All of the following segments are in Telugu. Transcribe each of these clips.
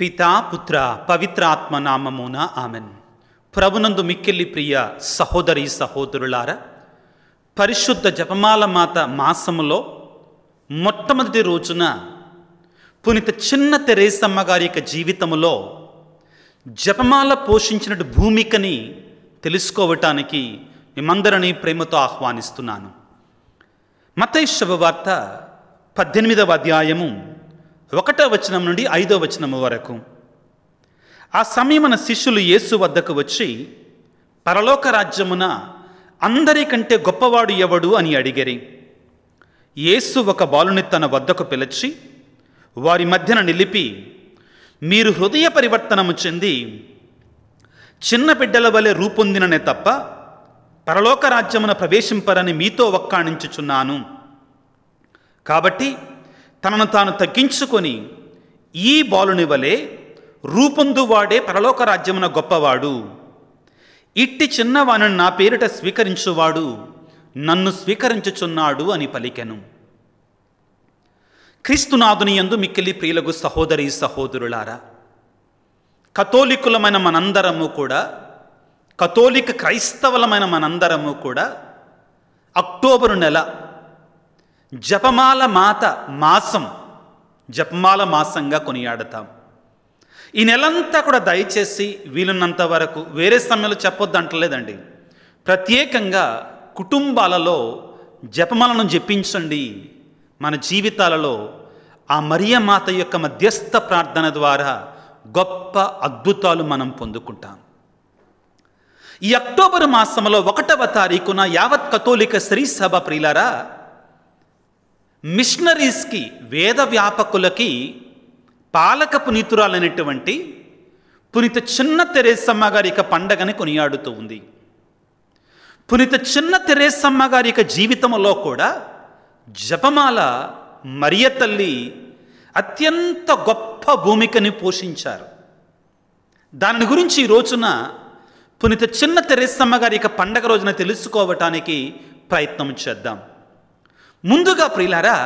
పితా పుత్ర పవిత్రాత్మ నామమున ఆమెన్ ప్రభునందు మిక్కిల్లి ప్రియ సహోదరి సహోదరులారా పరిశుద్ధ జపమాల మాత మాసములో మొట్టమొదటి రోజున పునిత చిన్న తెరేసమ్మ గారి యొక్క జీవితంలో జపమాల పోషించిన భూమికని తెలుసుకోవటానికి మిమ్మందరినీ ప్రేమతో ఆహ్వానిస్తున్నాను మతైశవ వార్త పద్దెనిమిదవ అధ్యాయము ఒకటో వచనం నుండి ఐదో వచనము వరకు ఆ సమయమున శిష్యులు యేసు వద్దకు వచ్చి పరలోక రాజ్యమున అందరికంటే గొప్పవాడు ఎవడు అని అడిగిరి యేసు ఒక బాలుని తన వద్దకు పిలిచి వారి మధ్యన నిలిపి మీరు హృదయ పరివర్తనము చెంది చిన్న బిడ్డల వలె రూపొందిననే తప్ప పరలోక రాజ్యమున ప్రవేశింపరని మీతో ఒక్కాణించుచున్నాను కాబట్టి తనను తాను తగ్గించుకొని ఈ బాలుని వలె రూపొందువాడే పరలోక రాజ్యమున గొప్పవాడు ఇట్టి చిన్నవాను నా పేరిట స్వీకరించువాడు నన్ను స్వీకరించుచున్నాడు అని పలికెను క్రీస్తునాథుని ఎందు మిక్కిలి ప్రియులకు సహోదరి సహోదరులారా కథోలికులమైన మనందరము కూడా కథోలిక క్రైస్తవులమైన మనందరము కూడా అక్టోబరు నెల జపమాల మాత మాసం జపమాల మాసంగా కొనియాడతాం ఈ నెలంతా కూడా దయచేసి వీలున్నంత వరకు వేరే సమయంలో చెప్పొద్దు అంటలేదండి ప్రత్యేకంగా కుటుంబాలలో జపమాలను జపించండి మన జీవితాలలో ఆ మరియమాత యొక్క మధ్యస్థ ప్రార్థన ద్వారా గొప్ప అద్భుతాలు మనం పొందుకుంటాం ఈ అక్టోబర్ మాసంలో ఒకటవ తారీఖున యావత్ కథోలిక శ్రీ సభ ప్రియులారా మిషనరీస్కి వేద వ్యాపకులకి పాలక పునీతురాలనేటువంటి పునీత చిన్న తెరేసమ్మ గారి యొక్క పండగని కొనియాడుతూ ఉంది పునీత చిన్న తెరేసమ్మ గారి యొక్క జీవితంలో కూడా జపమాల మరియ తల్లి అత్యంత గొప్ప భూమికని పోషించారు దాని గురించి ఈ రోజున పునీత చిన్న తెరేసమ్మ గారి యొక్క పండగ రోజున తెలుసుకోవటానికి ప్రయత్నం చేద్దాం ముందుగా ప్రియులారా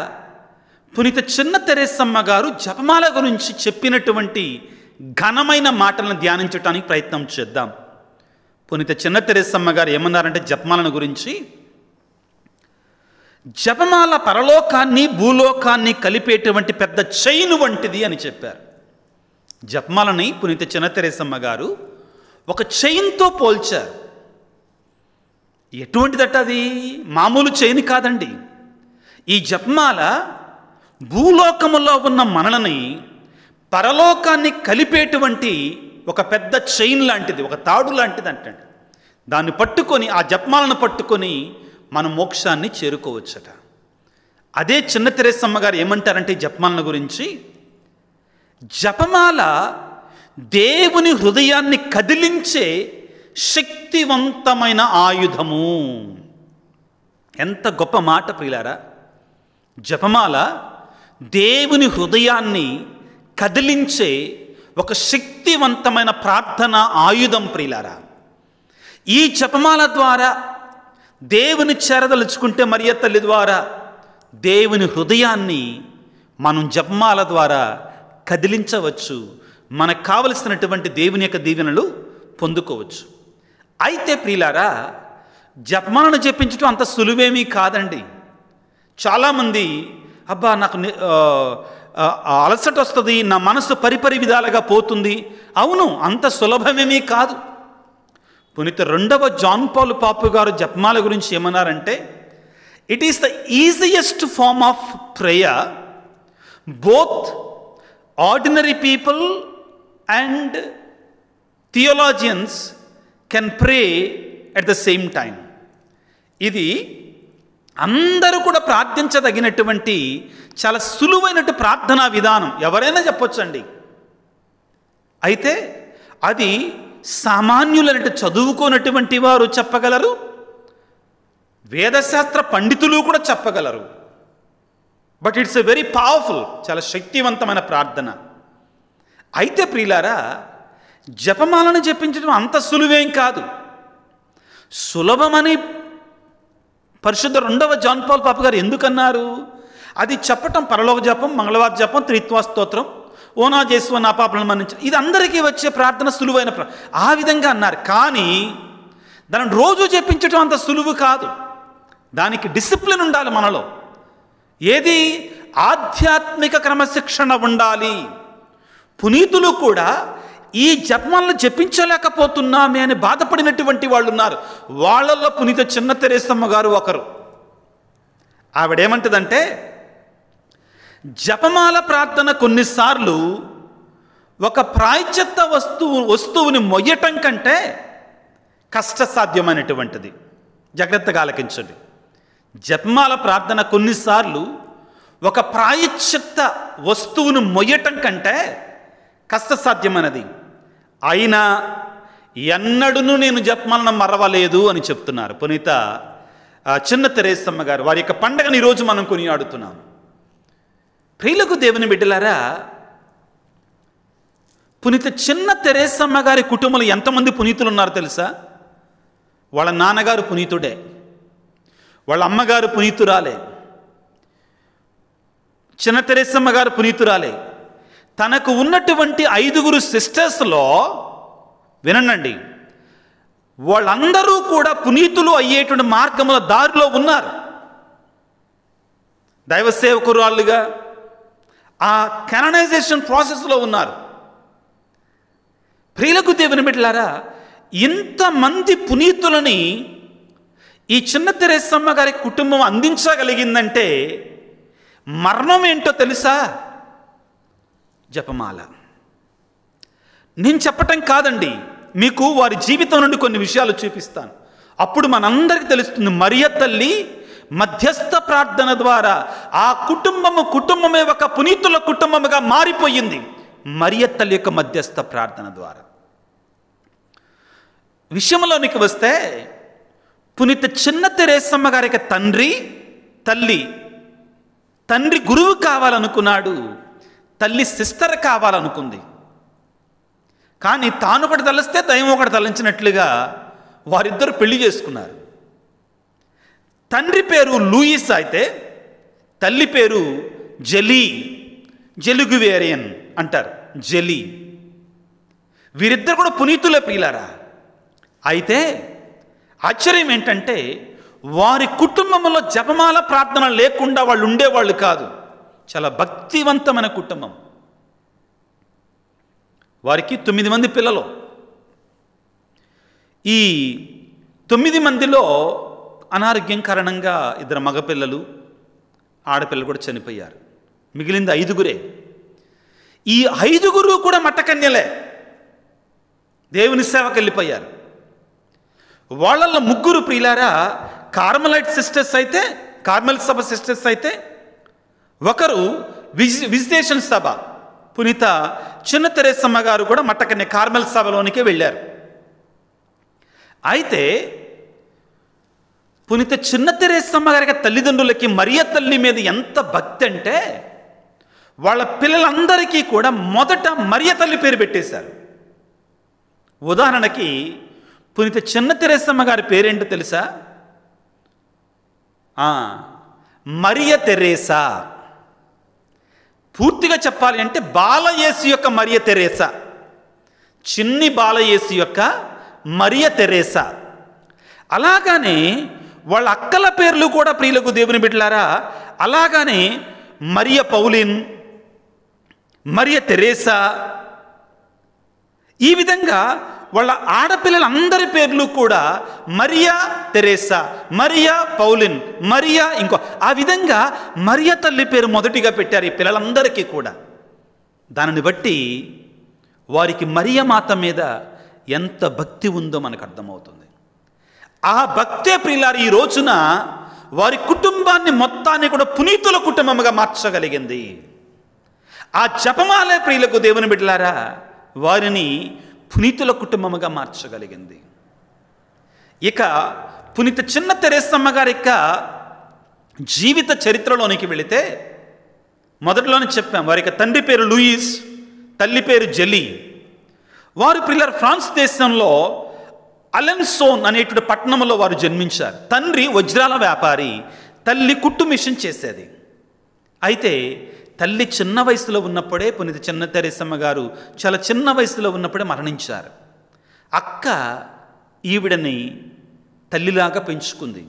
పునీత చిన్న తెరేసమ్మ గారు జపమాల గురించి చెప్పినటువంటి ఘనమైన మాటలను ధ్యానించడానికి ప్రయత్నం చేద్దాం పునీత చిన్న తెరేసమ్మ గారు ఏమన్నారంటే జపమాలను గురించి జపమాల పరలోకాన్ని భూలోకాన్ని కలిపేటువంటి పెద్ద చైను వంటిది అని చెప్పారు జపమాలని పునీత చిన్న తెరేసమ్మ గారు ఒక చైన్తో పోల్చారు ఎటువంటిదట అది మామూలు చైన్ కాదండి ఈ జపమాల భూలోకములో ఉన్న మనలని పరలోకాన్ని కలిపేటువంటి ఒక పెద్ద చైన్ లాంటిది ఒక తాడు లాంటిది అంటండి దాన్ని పట్టుకొని ఆ జపమాలను పట్టుకొని మన మోక్షాన్ని చేరుకోవచ్చట అదే చిన్న తెరేసమ్మ గారు ఏమంటారంటే జపమాలను గురించి జపమాల దేవుని హృదయాన్ని కదిలించే శక్తివంతమైన ఆయుధము ఎంత గొప్ప మాట ప్రియులారా జపమాల దేవుని హృదయాన్ని కదిలించే ఒక శక్తివంతమైన ప్రార్థన ఆయుధం ప్రియులారా ఈ జపమాల ద్వారా దేవుని చేరదలుచుకుంటే మరియ తల్లి ద్వారా దేవుని హృదయాన్ని మనం జపమాల ద్వారా కదిలించవచ్చు మనకు కావలసినటువంటి దేవుని యొక్క దీవెనలు పొందుకోవచ్చు అయితే ప్రియులారా జపమాలను జపించడం అంత సులువేమీ కాదండి చాలామంది అబ్బా నాకు అలసట వస్తుంది నా మనసు పరిపరి విధాలుగా పోతుంది అవును అంత సులభమేమీ కాదు పునీత రెండవ జాన్ పాల్ పాపు గారు జపమాల గురించి ఏమన్నారంటే it is the easiest form of prayer both ordinary people and theologians can pray at the same time ఇది అందరూ కూడా ప్రార్థించదగినటువంటి చాలా సులువైనటు ప్రార్థనా విధానం ఎవరైనా చెప్పొచ్చండి అయితే అది సామాన్యులనటు చదువుకోనటువంటి వారు చెప్పగలరు వేదశాస్త్ర పండితులు కూడా చెప్పగలరు but it's a very powerful చాలా శక్తివంతమైన ప్రార్థన అయితే ప్రియులారా జపమాలను జపించడం అంత సులువేం కాదు సులభమని పరిశుద్ధ రెండవ జాన్పాల్ పాప గారు ఎందుకన్నారు అది చెప్పటం పరలోక జపం మంగళవారం జపం త్రిత్వా స్తోత్రం ఓనా చేసు నా పాపలను మన్నించడం ఇది అందరికీ వచ్చే ప్రార్థన సులువైన ఆ విధంగా అన్నారు కానీ దాన్ని రోజు చెప్పించడం అంత సులువు కాదు దానికి డిసిప్లిన్ ఉండాలి మనలో ఏది ఆధ్యాత్మిక క్రమశిక్షణ ఉండాలి పునీతులు కూడా ఈ జన్మలను చెప్పించలేకపోతున్నామే అని బాధపడినటువంటి వాళ్ళు ఉన్నారు వాళ్ళల్లో పునీత చిన్న తెరేసమ్మ గారు ఒకరు ఆవిడేమంటుందంటే జపమాల ప్రార్థన కొన్నిసార్లు ఒక ప్రాయచిత్త వస్తువు వస్తువుని మొయ్యటం కంటే కష్టసాధ్యమైనటువంటిది జాగ్రత్తగా ఆలకించండి జపమాల ప్రార్థన కొన్నిసార్లు ఒక ప్రాయచిత్త వస్తువును మొయ్యటం కంటే కష్టసాధ్యమైనది అయినా ఎన్నడూ నేను జపమాలను మరవలేదు అని చెప్తున్నారు పునీత చిన్న తెరేసమ్మ గారు వారి యొక్క పండగని ఈరోజు మనం కొనియాడుతున్నాం ప్రియులకు దేవుని బిడ్డలారా పునీత చిన్న తెరేసమ్మ గారి కుటుంబంలో ఎంతమంది పునీతులు ఉన్నారో తెలుసా వాళ్ళ నాన్నగారు పునీతుడే వాళ్ళ అమ్మగారు పునీతురాలే చిన్న తెరేసమ్మ గారు పునీతురాలే తనకు ఉన్నటువంటి ఐదుగురు సిస్టర్స్లో వినండి వాళ్ళందరూ కూడా పునీతులు అయ్యేటువంటి మార్గముల దారిలో ఉన్నారు దైవ సేవకురాళ్ళుగా ఆ కెననైజేషన్ ప్రాసెస్లో ఉన్నారు ప్రియులకు దేవుని బిడ్డలారా ఇంతమంది పునీతులని ఈ చిన్న తెరేసమ్మ గారి కుటుంబం అందించగలిగిందంటే మరణం ఏంటో తెలుసా జపమాల నేను చెప్పటం కాదండి మీకు వారి జీవితం నుండి కొన్ని విషయాలు చూపిస్తాను అప్పుడు మనందరికీ తెలుస్తుంది మరియ తల్లి మధ్యస్థ ప్రార్థన ద్వారా ఆ కుటుంబము కుటుంబమే ఒక పునీతుల కుటుంబముగా మారిపోయింది మరియ తల్లి యొక్క మధ్యస్థ ప్రార్థన ద్వారా విషయంలోనికి వస్తే పునీత చిన్న తెరేసమ్మ గారి యొక్క తండ్రి తల్లి తండ్రి గురువు కావాలనుకున్నాడు తల్లి సిస్టర్ కావాలనుకుంది కానీ తాను ఒకటి తలిస్తే దయం ఒకటి తలించినట్లుగా వారిద్దరు పెళ్లి చేసుకున్నారు తండ్రి పేరు లూయిస్ అయితే తల్లి పేరు జలీ జెలుగువేరియన్ అంటారు జలీ వీరిద్దరు కూడా పునీతుల ప్రియులారా అయితే ఆశ్చర్యం ఏంటంటే వారి కుటుంబంలో జపమాల ప్రార్థన లేకుండా వాళ్ళు ఉండేవాళ్ళు కాదు చాలా భక్తివంతమైన కుటుంబం వారికి తొమ్మిది మంది పిల్లలు ఈ తొమ్మిది మందిలో అనారోగ్యం కారణంగా ఇద్దరు మగపిల్లలు ఆడపిల్లలు కూడా చనిపోయారు మిగిలింది ఐదుగురే ఈ ఐదుగురు కూడా మట్టకన్యలే దేవుని సేవకు వెళ్ళిపోయారు వాళ్ళల్లో ముగ్గురు ప్రియులారా కార్మలైట్ సిస్టర్స్ అయితే కార్మెల్ సభ సిస్టర్స్ అయితే ఒకరు విజి విజిటేషన్ సభ పునీత చిన్న తెరేసమ్మ గారు కూడా మట్టకన్య కార్మెల్ సభలోనికి వెళ్ళారు అయితే పునీత చిన్న తెరేసమ్మ గారికి తల్లిదండ్రులకి మరియ తల్లి మీద ఎంత భక్తి అంటే వాళ్ళ పిల్లలందరికీ కూడా మొదట మరియ తల్లి పేరు పెట్టేశారు ఉదాహరణకి పునీత చిన్న తెరేసమ్మ గారి పేరేంటో తెలుసా మరియ తెరేసా పూర్తిగా చెప్పాలి అంటే బాలయేసు యొక్క మరియ తెరేసా చిన్ని బాలయేసు యొక్క మరియ తెరేసా అలాగానే వాళ్ళ అక్కల పేర్లు కూడా ప్రియులకు దేవుని బిడ్డలారా అలాగనే మరియ పౌలిన్ మరియ తెరేసా ఈ విధంగా వాళ్ళ ఆడపిల్లలందరి పేర్లు కూడా Maria Teresa Maria Pauline Maria ఇంకో ఆ విధంగా మరియా తల్లి పేరు మొదటిగా పెట్టారు ఈ పిల్లలందరికీ కూడా దానిని బట్టి వారికి మరియ మాత మీద ఎంత భక్తి ఉందో మనకు అర్థమవుతుంది ఆ భక్తే ప్రియులారు ఈ రోజున వారి కుటుంబాన్ని మొత్తాన్ని కూడా పునీతుల కుటుంబముగా మార్చగలిగింది ఆ జపమాలయ ప్రియులకు దేవుని బిడ్డలారా వారిని పునీతుల కుటుంబముగా మార్చగలిగింది ఇక పునీత చిన్న తెరేసమ్మ గారి యొక్క జీవిత చరిత్రలోనికి వెళితే మొదట్లోనే చెప్పాం వారి యొక్క తండ్రి పేరు లూయిస్ తల్లి పేరు జెలీ వారు పిల్లలు ఫ్రాన్స్ దేశంలో అలెన్సోన్ అనేటువంటి పట్టణంలో వారు జన్మించారు తండ్రి వజ్రాల వ్యాపారి తల్లి కుట్టు మిషన్ చేసేది అయితే తల్లి చిన్న వయసులో ఉన్నప్పుడే పునీత చిన్న తెరేసమ్మ గారు చాలా చిన్న వయసులో ఉన్నప్పుడే మరణించారు అక్క ఈవిడని తల్లిలాగా పెంచుకుంది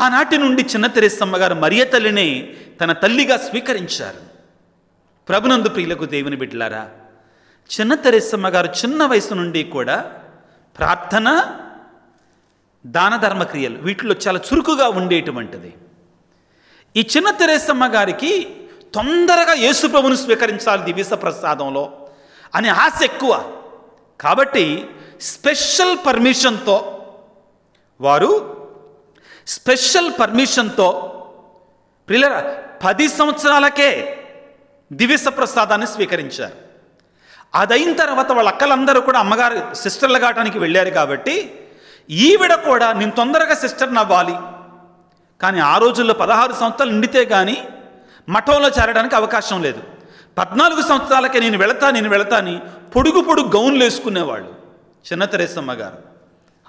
ఆనాటి నుండి చిన్న తెరేసమ్మ గారు మరియ తల్లినే తన తల్లిగా స్వీకరించారు ప్రభునందు ప్రియులకు దేవుని బిడ్డలారా చిన్న తెరేసమ్మ గారు చిన్న వయసు నుండి కూడా ప్రార్థన దాన ధర్మక్రియలు వీటిలో చాలా చురుకుగా ఉండేటువంటిది ఈ చిన్న తెరేసమ్మ గారికి తొందరగా యేసుప్రభుని స్వీకరించాలి దివిస ప్రసాదంలో అనే ఆశ ఎక్కువ కాబట్టి స్పెషల్ పర్మిషన్తో వారు స్పెషల్ పర్మిషన్తో పిల్లల పది సంవత్సరాలకే దివిస ప్రసాదాన్ని స్వీకరించారు అదైన తర్వాత వాళ్ళ అక్కలందరూ కూడా అమ్మగారు సిస్టర్లు కావటానికి వెళ్ళారు కాబట్టి ఈవిడ కూడా నేను తొందరగా సిస్టర్ని అవ్వాలి కానీ ఆ రోజుల్లో పదహారు సంవత్సరాలు నిండితే కానీ మఠంలో చేరడానికి అవకాశం లేదు పద్నాలుగు సంవత్సరాలకే నేను వెళతా నేను వెళతా అని పొడుగు పొడుగు గౌన్లు వేసుకునేవాళ్ళు చిన్న తెరేసమ్మ గారు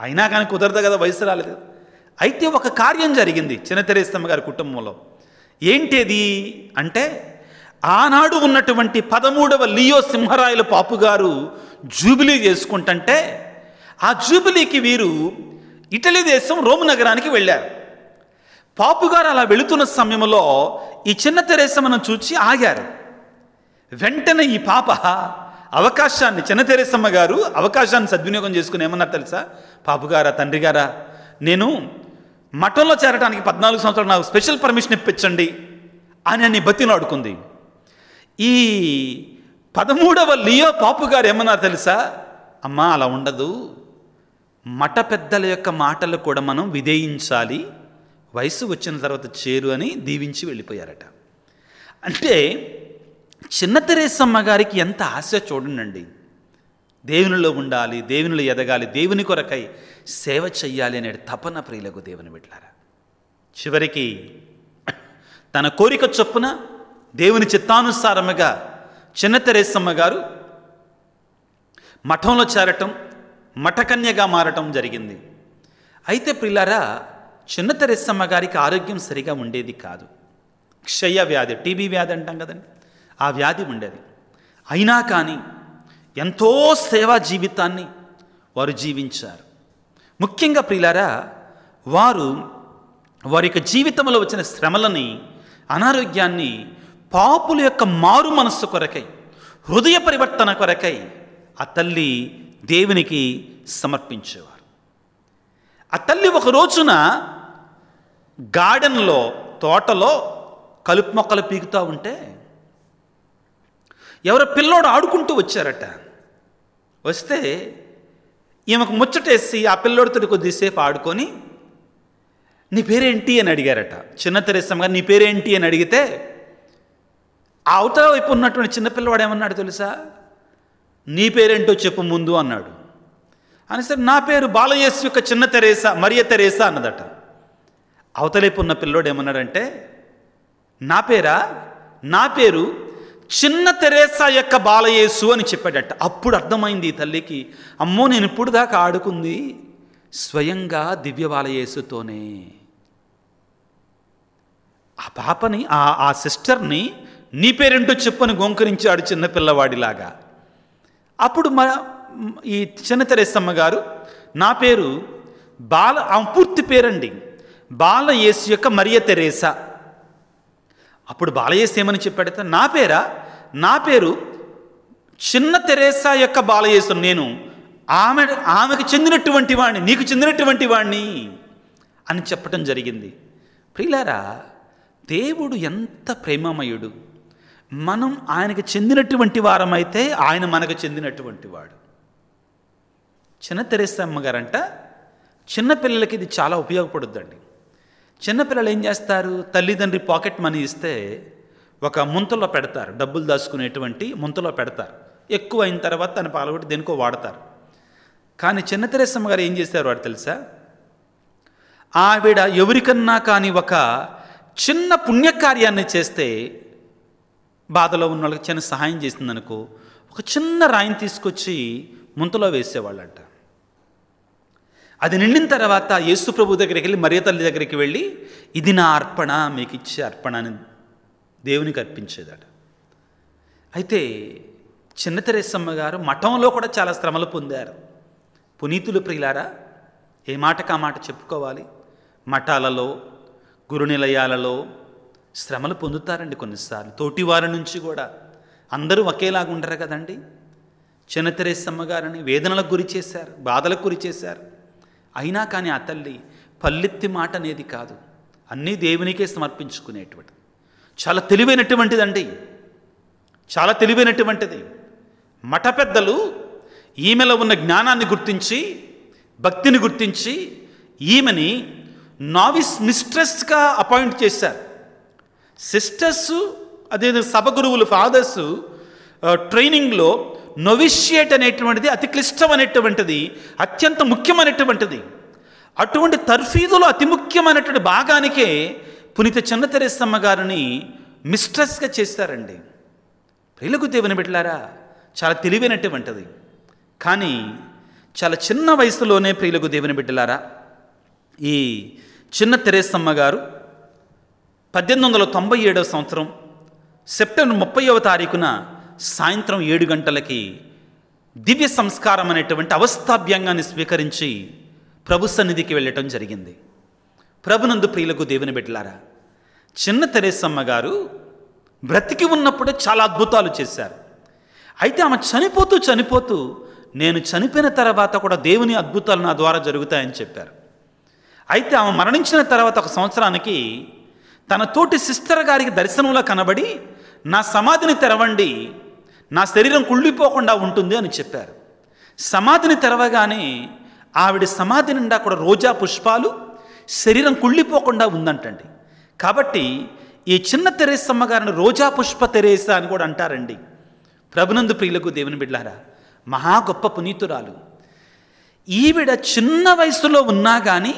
అయినా కానీ కుదరదు కదా వయసు రాలేదు అయితే ఒక కార్యం జరిగింది చిన్న తెరేసమ్మ గారి కుటుంబంలో ఏంటిది అంటే ఆనాడు ఉన్నటువంటి పదమూడవ లియో సింహరాయల పాపు గారు జూబిలీ చేసుకుంటుంటే ఆ జూబిలీకి వీరు ఇటలీ దేశం రోమ్ నగరానికి వెళ్ళారు పాపు గారు అలా వెళుతున్న సమయంలో ఈ చిన్న తెరేసమ్మను చూచి ఆగారు వెంటనే ఈ పాప అవకాశాన్ని చిన్న తెరేసమ్మ గారు అవకాశాన్ని సద్వినియోగం చేసుకుని ఏమన్నారు తెలుసా పాపుగారా తండ్రి గారా నేను మఠంలో చేరడానికి పద్నాలుగు సంవత్సరాలు నాకు స్పెషల్ పర్మిషన్ ఇప్పించండి అని అని బతిలాడుకుంది ఈ పదమూడవ లియో పాపు గారు ఏమన్నారు తెలుసా అమ్మా అలా ఉండదు మఠ పెద్దల యొక్క మాటలు కూడా మనం విధేయించాలి వయసు వచ్చిన తర్వాత చేరు అని దీవించి వెళ్ళిపోయారట అంటే చిన్న తెరేసమ్మ గారికి ఎంత ఆశ చూడండి దేవునిలో ఉండాలి దేవునిలో ఎదగాలి దేవుని కొరకై సేవ చెయ్యాలి అనే తపన ప్రియులకు దేవుని బిడ్డారా చివరికి తన కోరిక చొప్పున దేవుని చిత్తానుసారముగా చిన్న తెరేసమ్మ గారు మఠంలో చేరటం మఠకన్యగా మారటం జరిగింది అయితే ప్రిలారా చిన్న తెరెస్సమ్మ గారికి ఆరోగ్యం సరిగా ఉండేది కాదు క్షయ వ్యాధి టీబీ వ్యాధి అంటాం కదండి ఆ వ్యాధి ఉండేది అయినా కానీ ఎంతో సేవా జీవితాన్ని వారు జీవించారు ముఖ్యంగా ప్రియులారా వారు వారి యొక్క జీవితంలో వచ్చిన శ్రమలని అనారోగ్యాన్ని పాపుల యొక్క మారు మనస్సు కొరకై హృదయ పరివర్తన కొరకై ఆ తల్లి దేవునికి సమర్పించేవారు ఆ తల్లి ఒక రోజున గార్డెన్లో తోటలో కలుపు మొక్కలు పీకుతూ ఉంటే ఎవరో పిల్లోడు ఆడుకుంటూ వచ్చారట వస్తే ఈమెకు ముచ్చటేసి ఆ పిల్లోడితో కొద్దిసేపు ఆడుకొని నీ పేరేంటి అని అడిగారట చిన్న తెరేసమ్మ గారు నీ పేరేంటి అని అడిగితే ఆ అవతల వైపు ఉన్నటువంటి చిన్నపిల్లవాడు ఏమన్నాడు తెలుసా నీ పేరేంటో చెప్పు ముందు అన్నాడు అని సరే నా పేరు బాలయేసు యొక్క చిన్న తెరేసా మరియ తెరేసా అన్నదట అవతలేపు ఉన్న పిల్లోడు ఏమన్నాడంటే నా పేరా నా పేరు చిన్న తెరేసా యొక్క బాలయేసు అని చెప్పాడట అప్పుడు అర్థమైంది తల్లికి అమ్మో నేను ఇప్పుడు దాకా ఆడుకుంది స్వయంగా దివ్య బాలయేసుతోనే ఆ పాపని ఆ ఆ సిస్టర్ని నీ పేరేంటో చెప్పని గోంకరించాడు చిన్న పిల్లవాడిలాగా అప్పుడు మా ఈ చిన్న తెరేసమ్మ గారు నా పేరు బాల పూర్తి పేరండి బాలయేసు యొక్క మరియ తెరేసా అప్పుడు బాలయేసు ఏమని చెప్పాడైతే నా పేరా నా పేరు చిన్న తెరేసా యొక్క బాలయేసు నేను ఆమె ఆమెకు చెందినటువంటి వాణ్ణి నీకు చెందినటువంటి వాణ్ణి అని చెప్పటం జరిగింది ప్రియులారా దేవుడు ఎంత ప్రేమమయుడు మనం ఆయనకు చెందినటువంటి వారమైతే ఆయన మనకు చెందినటువంటి వాడు చిన్న తెరేసా అమ్మగారంట చిన్నపిల్లలకి ఇది చాలా ఉపయోగపడుద్దండి చిన్నపిల్లలు ఏం చేస్తారు తల్లిదండ్రి పాకెట్ మనీ ఇస్తే ఒక ముంతలో పెడతారు డబ్బులు దాచుకునేటువంటి ముంతలో పెడతారు ఎక్కువ అయిన తర్వాత తన పాలగొట్టి దేనికో వాడతారు కానీ చిన్న తెరసమ్మ గారు ఏం చేశారు వాడు తెలుసా ఆవిడ ఎవరికన్నా కానీ ఒక చిన్న పుణ్యకార్యాన్ని చేస్తే బాధలో ఉన్న వాళ్ళకి చిన్న సహాయం చేసిందనుకో ఒక చిన్న రాయిని తీసుకొచ్చి ముంతలో వేసేవాళ్ళంట అది నిండిన తర్వాత యేసు ప్రభు దగ్గరికి వెళ్ళి మరియ తల్లి దగ్గరికి వెళ్ళి ఇది నా అర్పణ మీకు ఇచ్చే అర్పణ అని దేవునికి అర్పించేదాడు అయితే చిన్న తెరేసమ్మ గారు మఠంలో కూడా చాలా శ్రమలు పొందారు పునీతులు ప్రియులారా ఏ మాటకు ఆ మాట చెప్పుకోవాలి మఠాలలో గురునిలయాలలో శ్రమలు పొందుతారండి కొన్నిసార్లు తోటివారి నుంచి కూడా అందరూ ఒకేలాగా ఉండరు కదండి చిన్న తెరేసమ్మ గారిని వేదనలకు గురి చేశారు బాధలకు గురి చేశారు అయినా కానీ ఆ తల్లి పల్లెత్తి మాట అనేది కాదు అన్నీ దేవునికే సమర్పించుకునేటువంటి చాలా తెలివైనటువంటిదండి చాలా తెలివైనటువంటిది మఠ పెద్దలు ఈమెలో ఉన్న జ్ఞానాన్ని గుర్తించి భక్తిని గుర్తించి ఈమెని నావిస్ మిస్ట్రెస్గా అపాయింట్ చేశారు సిస్టర్స్ అదే సభ గురువులు ఫాదర్స్ ట్రైనింగ్లో నొవిషియేట్ అనేటువంటిది అతి క్లిష్టమైనటువంటిది అత్యంత ముఖ్యమైనటువంటిది అటువంటి తర్ఫీదులో అతి ముఖ్యమైనటువంటి భాగానికే పునీత చిన్నతెరేసమ్మ గారిని మిస్ట్రెస్గా చేస్తారండి ప్రియులకు దేవుని పెట్టారా చాలా తెలివైనటువంటిది కానీ చాలా చిన్న వయసులోనే ప్రియులకు దేవుని బిడ్డలారా ఈ చిన్న తెరేసమ్మ గారు పద్దెనిమిది వందల తొంభై ఏడవ సంవత్సరం సెప్టెంబర్ ముప్పైవ తారీఖున సాయంత్రం ఏడు గంటలకి దివ్య సంస్కారం అనేటువంటి అవస్థాభ్యంగాన్ని స్వీకరించి ప్రభు సన్నిధికి వెళ్ళటం జరిగింది ప్రభునందు ప్రియులకు దేవుని బిడ్డలారా చిన్న తెరేసమ్మ గారు బ్రతికి ఉన్నప్పుడే చాలా అద్భుతాలు చేశారు అయితే ఆమె చనిపోతూ చనిపోతూ నేను చనిపోయిన తర్వాత కూడా దేవుని అద్భుతాలు నా ద్వారా జరుగుతాయని చెప్పారు అయితే ఆమె మరణించిన తర్వాత ఒక సంవత్సరానికి తన తోటి సిస్టర్ గారికి దర్శనంలో కనబడి నా సమాధిని తెరవండి నా శరీరం కుళ్ళిపోకుండా ఉంటుంది అని చెప్పారు సమాధిని తెరవగానే ఆవిడ సమాధి నిండా కూడా రోజా పుష్పాలు శరీరం కుళ్ళిపోకుండా ఉందంటండి కాబట్టి ఈ చిన్న తెరేసమ్మ గారిని రోజా పుష్ప తెరేస అని కూడా అంటారండి ప్రభునందు ప్రియులకు దేవుని బిడ్డారా మహా గొప్ప పునీతురాలు ఈవిడ చిన్న వయసులో ఉన్నా కానీ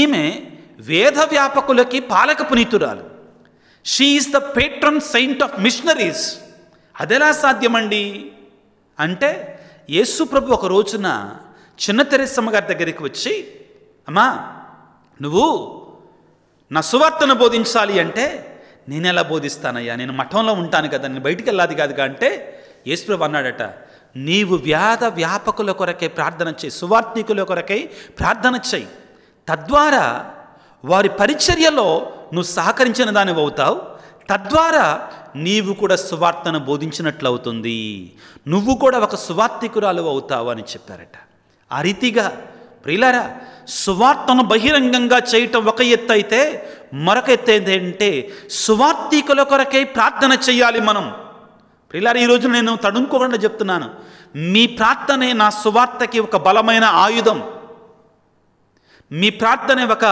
ఈమె వేద వ్యాపకులకి పాలక పునీతురాలు she is the patron saint of missionaries అదెలా సాధ్యమండి అంటే యేసుప్రభు ఒక రోజున చిన్న తెరేసమ్మ గారి దగ్గరికి వచ్చి అమ్మా నువ్వు నా సువార్తను బోధించాలి అంటే నేను ఎలా బోధిస్తానయ్యా నేను మఠంలో ఉంటాను కదా నేను బయటికి వెళ్ళాది కాదుగా అంటే యేసుప్రభు అన్నాడట నీవు వ్యాధ వ్యాపకుల కొరకై ప్రార్థన చేయి సువార్థికుల కొరకై ప్రార్థన చేయి తద్వారా వారి పరిచర్యలో నువ్వు సహకరించిన అవుతావు తద్వారా నీవు కూడా సువార్తను బోధించినట్లవుతుంది నువ్వు కూడా ఒక సువార్థికురాలు అవుతావు అని చెప్పారట ఆ రీతిగా ప్రియులారా సువార్తను బహిరంగంగా చేయటం ఒక ఎత్తు అయితే మరొక ఎత్తు ఏంటంటే సువార్థికుల కొరకే ప్రార్థన చేయాలి మనం ప్రియులారా ఈరోజు నేను తడుముకోకుండా చెప్తున్నాను మీ ప్రార్థనే నా సువార్తకి ఒక బలమైన ఆయుధం మీ ప్రార్థనే ఒక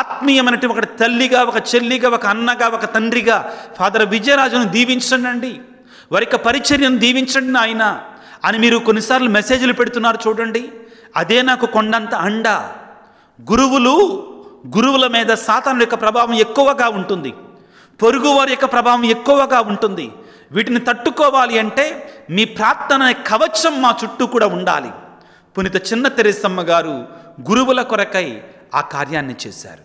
ఆత్మీయమైనటువంటి ఒకటి తల్లిగా ఒక చెల్లిగా ఒక అన్నగా ఒక తండ్రిగా ఫాదర్ విజయరాజును దీవించండి వారి యొక్క పరిచర్యను దీవించండి ఆయన అని మీరు కొన్నిసార్లు మెసేజ్లు పెడుతున్నారు చూడండి అదే నాకు కొండంత అండ గురువులు గురువుల మీద సాతాను యొక్క ప్రభావం ఎక్కువగా ఉంటుంది పొరుగువారి యొక్క ప్రభావం ఎక్కువగా ఉంటుంది వీటిని తట్టుకోవాలి అంటే మీ ప్రార్థన కవచం మా చుట్టూ కూడా ఉండాలి పునీత చిన్న తెరేసమ్మ గారు గురువుల కొరకై ఆ కార్యాన్ని చేశారు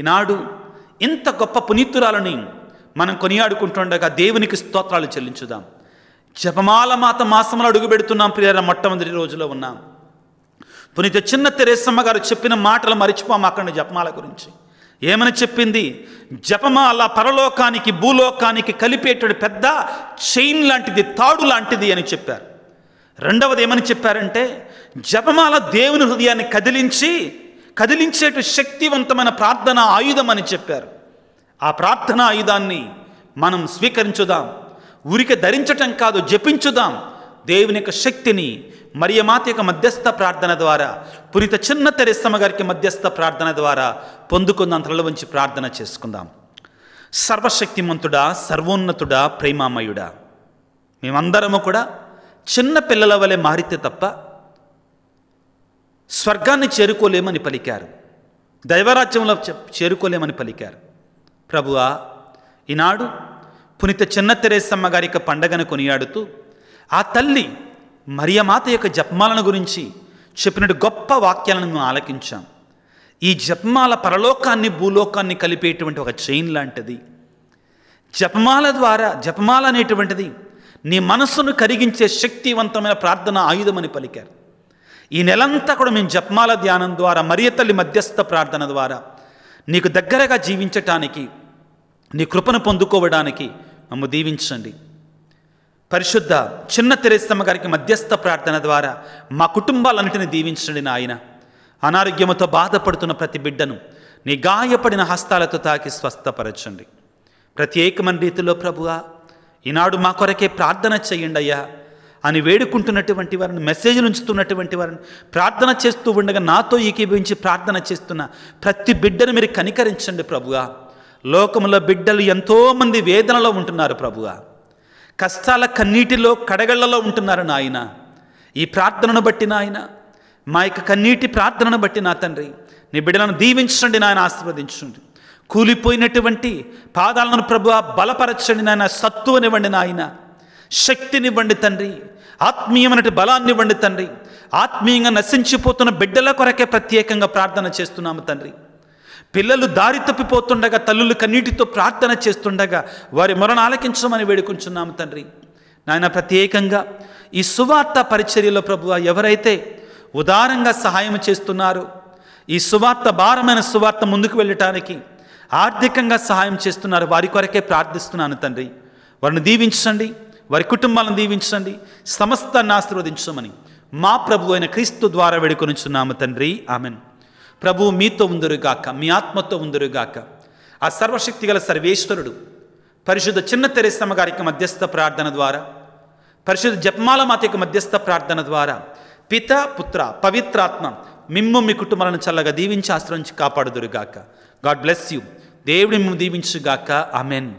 ఈనాడు ఇంత గొప్ప పునీతురాలని మనం కొనియాడుకుంటుండగా దేవునికి స్తోత్రాలు చెల్లించుదాం జపమాల మాత మాసంలో అడుగుపెడుతున్నాం ప్రియరా మొట్టమొదటి రోజులో ఉన్నాం పునీత చిన్న తెరేసమ్మ గారు చెప్పిన మాటలు మరిచిపోం అక్కడ జపమాల గురించి ఏమని చెప్పింది జపమాల పరలోకానికి భూలోకానికి కలిపేటువంటి పెద్ద చైన్ లాంటిది తాడు లాంటిది అని చెప్పారు రెండవది ఏమని చెప్పారంటే జపమాల దేవుని హృదయాన్ని కదిలించి కదిలించేటు శక్తివంతమైన ప్రార్థన ఆయుధం అని చెప్పారు ఆ ప్రార్థన ఆయుధాన్ని మనం స్వీకరించుదాం ఉరికి ధరించటం కాదు జపించుదాం దేవుని యొక్క శక్తిని మరియమాత యొక్క మధ్యస్థ ప్రార్థన ద్వారా పునీత చిన్న తెరిస్తమ్మ గారికి మధ్యస్థ ప్రార్థన ద్వారా పొందుకుందాం వంచి ప్రార్థన చేసుకుందాం సర్వశక్తిమంతుడా సర్వోన్నతుడా ప్రేమామయుడా మేమందరము కూడా చిన్న పిల్లల వలె మారితే తప్ప స్వర్గాన్ని చేరుకోలేమని పలికారు దైవరాజ్యంలో చేరుకోలేమని పలికారు ప్రభువా ఈనాడు పునీత చిన్న తెరేసమ్మ గారి యొక్క పండగను కొనియాడుతూ ఆ తల్లి మరియమాత యొక్క జపమాలను గురించి చెప్పినటు గొప్ప వాక్యాలను మేము ఆలకించాం ఈ జపమాల పరలోకాన్ని భూలోకాన్ని కలిపేటువంటి ఒక చైన్ లాంటిది జపమాల ద్వారా జపమాల అనేటువంటిది నీ మనస్సును కరిగించే శక్తివంతమైన ప్రార్థన ఆయుధమని పలికారు ఈ నెలంతా కూడా మేము జప్మాల ధ్యానం ద్వారా మరియతల్లి మధ్యస్థ ప్రార్థన ద్వారా నీకు దగ్గరగా జీవించటానికి నీ కృపను పొందుకోవడానికి మమ్మ దీవించండి పరిశుద్ధ చిన్న తెరేస్తమ్మ గారికి మధ్యస్థ ప్రార్థన ద్వారా మా కుటుంబాలన్నింటినీ దీవించండి నాయన అనారోగ్యంతో బాధపడుతున్న ప్రతి బిడ్డను నీ గాయపడిన హస్తాలతో తాకి స్వస్థపరచండి ప్రత్యేకమైన రీతిలో ప్రభువా ఈనాడు మా కొరకే ప్రార్థన చేయండి అయ్యా అని వేడుకుంటున్నటువంటి వారిని మెసేజ్లు ఉంచుతున్నటువంటి వారిని ప్రార్థన చేస్తూ ఉండగా నాతో ఏకీభవించి ప్రార్థన చేస్తున్న ప్రతి బిడ్డను మీరు కనికరించండి ప్రభుగా లోకంలో బిడ్డలు ఎంతోమంది వేదనలో ఉంటున్నారు ప్రభుగా కష్టాల కన్నీటిలో కడగళ్లలో ఉంటున్నారు నాయన ఈ ప్రార్థనను బట్టి నాయన మా యొక్క కన్నీటి ప్రార్థనను బట్టి నా తండ్రి నీ బిడ్డలను దీవించండి నాయన ఆశీర్వదించండి కూలిపోయినటువంటి పాదాలను ప్రభు బలపరచండి నాయన సత్తువనివ్వండి ఆయన శక్తినివ్వండి తండ్రి ఆత్మీయమైన బలాన్ని ఇవ్వండి తండ్రి ఆత్మీయంగా నశించిపోతున్న బిడ్డల కొరకే ప్రత్యేకంగా ప్రార్థన చేస్తున్నాము తండ్రి పిల్లలు దారి తప్పిపోతుండగా తల్లులు కన్నీటితో ప్రార్థన చేస్తుండగా వారి మరణ ఆలకించమని వేడుకుంటున్నాము తండ్రి నాయన ప్రత్యేకంగా ఈ సువార్త పరిచర్యలో ప్రభు ఎవరైతే ఉదారంగా సహాయం చేస్తున్నారో ఈ సువార్త భారమైన సువార్త ముందుకు వెళ్ళటానికి ఆర్థికంగా సహాయం చేస్తున్నారు వారి కొరకే ప్రార్థిస్తున్నాను తండ్రి వారిని దీవించండి వారి కుటుంబాలను దీవించండి సమస్తాన్ని ఆశీర్వదించమని మా ప్రభు అయిన క్రీస్తు ద్వారా వేడుకొనిచున్నాము తండ్రి ఆమెన్ ప్రభు మీతో ఉందరుగాక మీ ఆత్మతో ఉందరుగాక ఆ సర్వశక్తి గల సర్వేశ్వరుడు పరిశుద్ధ చిన్న తెరేసమ్మ గారికి మధ్యస్థ ప్రార్థన ద్వారా పరిశుద్ధ జపమాల మాత యొక్క మధ్యస్థ ప్రార్థన ద్వారా పిత పుత్ర పవిత్రాత్మ మిమ్ము మీ కుటుంబాలను చల్లగా దీవించి ఆశ్రయించి కాపాడుదురుగాక గాడ్ బ్లెస్ యూ దేవుడి మిమ్మల్ని దీవించుగాక ఆమెన్